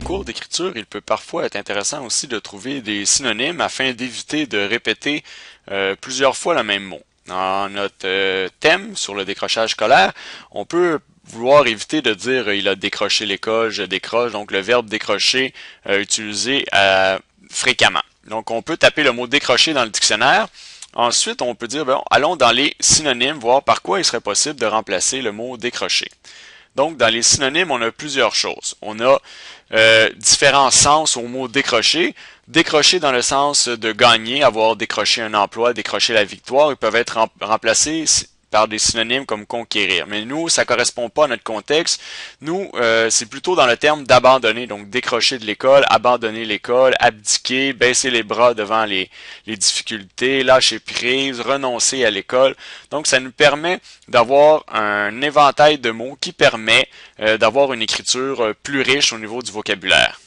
cours d'écriture, il peut parfois être intéressant aussi de trouver des synonymes afin d'éviter de répéter euh, plusieurs fois le même mot. Dans notre euh, thème sur le décrochage scolaire, on peut vouloir éviter de dire euh, il a décroché l'école, je décroche, donc le verbe décrocher utilisé fréquemment. Donc on peut taper le mot décrocher dans le dictionnaire. Ensuite, on peut dire, allons dans les synonymes, voir par quoi il serait possible de remplacer le mot décrocher. Donc, dans les synonymes, on a plusieurs choses. On a euh, différents sens au mot décrocher. Décrocher dans le sens de gagner, avoir décroché un emploi, décrocher la victoire. Ils peuvent être remplacés par des synonymes comme conquérir. Mais nous, ça correspond pas à notre contexte. Nous, euh, c'est plutôt dans le terme d'abandonner, donc décrocher de l'école, abandonner l'école, abdiquer, baisser les bras devant les, les difficultés, lâcher prise, renoncer à l'école. Donc, ça nous permet d'avoir un éventail de mots qui permet euh, d'avoir une écriture euh, plus riche au niveau du vocabulaire.